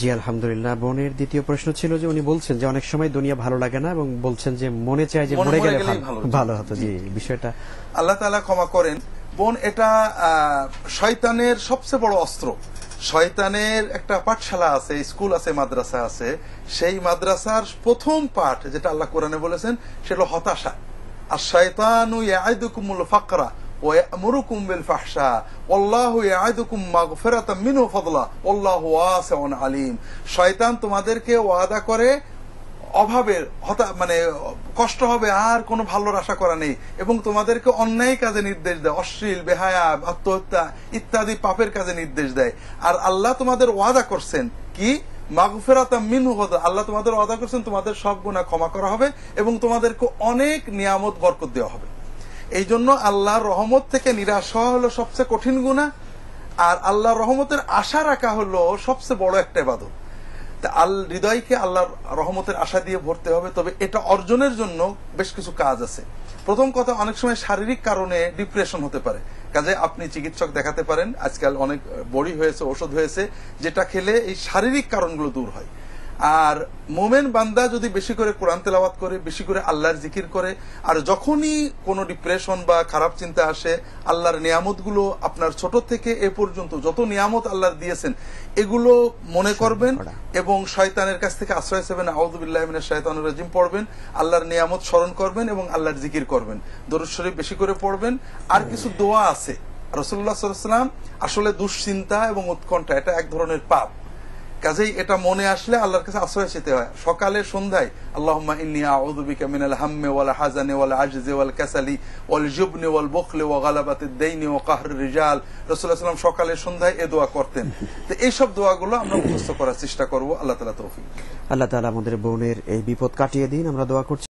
জি আলহামদুলিল্লাহ বোনের দ্বিতীয় প্রশ্ন ছিল যে উনি বলছেন যে অনেক সময় দুনিয়া ভালো লাগে না এবং বলছেন যে মনে চায় যে মরে গেলে ভালো হতো জি বিষয়টা আল্লাহ তালা ক্ষমা করেন বোন এটা শয়তানের সবচেয়ে বড় অস্ত্র শয়তানের একটা পাঠশালা আছে স্কুল আছে মাদ্রাসা আছে সেই মাদ্রাসার প্রথম পাঠ যেটা আল্লাহ কোরআনে বলেছেন সেটা হতাশা আর শয়তানু ইয়াইদুকুমুল ফাকরা ويأمركم بالفحشاء والله يعدكم مغفرة منه فضلا والله واسع عليم শয়তান তোমাদেরকে ওয়াদা করে অভাবের হতা মানে কষ্ট হবে আর কোনো ভালো আশা করা নেই এবং তোমাদেরকে অন্যায় কাজে নির্দেশ দেয় অশ্লীল বেহায়া আত্মহত্যা ইত্যাদি পাপের কাজে নির্দেশ দেয় আর আল্লাহ তোমাদের ওয়াদা করছেন কি মাগফেরাতা মিনু হদা আল্লাহ তোমাদের ওয়াদা করছেন তোমাদের সব গুণা ক্ষমা করা হবে এবং তোমাদেরকে অনেক নিয়ামত বরকত দেওয়া হবে এই জন্য আল্লাহর রহমত থেকে নিরাশ হওয়া হলো সবচেয়ে কঠিন গুণা আর আল্লাহ রহমতের আশা রাখা হলো সবচেয়ে বড় একটা বাদক তা আল হৃদয়কে আল্লাহর রহমতের আশা দিয়ে ভরতে হবে তবে এটা অর্জনের জন্য বেশ কিছু কাজ আছে প্রথম কথা অনেক সময় শারীরিক কারণে ডিপ্রেশন হতে পারে কাজে আপনি চিকিৎসক দেখাতে পারেন আজকাল অনেক বড়ি হয়েছে ওষুধ হয়েছে যেটা খেলে এই শারীরিক কারণগুলো দূর হয় আর মোমেন বান্দা যদি বেশি করে কোরআন তেলাওয়াত করে বেশি করে আল্লাহর জিকির করে আর যখনই কোনো ডিপ্রেশন বা খারাপ চিন্তা আসে আল্লাহর নিয়ামতগুলো আপনার ছোট থেকে এ পর্যন্ত যত নিয়ামত আল্লাহ দিয়েছেন এগুলো মনে করবেন এবং শয়তানের কাছ থেকে আশ্রয় সেবেন আউদুবিল্লাহমিনের শয়তান রাজিম পড়বেন আল্লাহর নিয়ামত স্মরণ করবেন এবং আল্লাহর জিকির করবেন দরুদ শরীফ বেশি করে পড়বেন আর কিছু দোয়া আছে রসুল্লাহ সাল্লাম আসলে দুশ্চিন্তা এবং উৎকণ্ঠা এটা এক ধরনের পাপ কাজেই এটা মনে আসলে আল্লাহর কাছে আশ্রয় চেতে হয় সকালে সন্ধ্যায় আল্লাহমা ইনিয়া মিনাল হাম্মে ওয়াল ওয়াল ওয়াল ওয়া কাহর রিজাল সাল্লাম সকালে সন্ধ্যায় এ দোয়া করতেন তো এইসব সব দোয়াগুলো আমরা মুখস্থ করার চেষ্টা করব আল্লাহ তালা তৌফিক আল্লাহ তালা আমাদের বোনের এই বিপদ কাটিয়ে দিন আমরা দোয়া করছি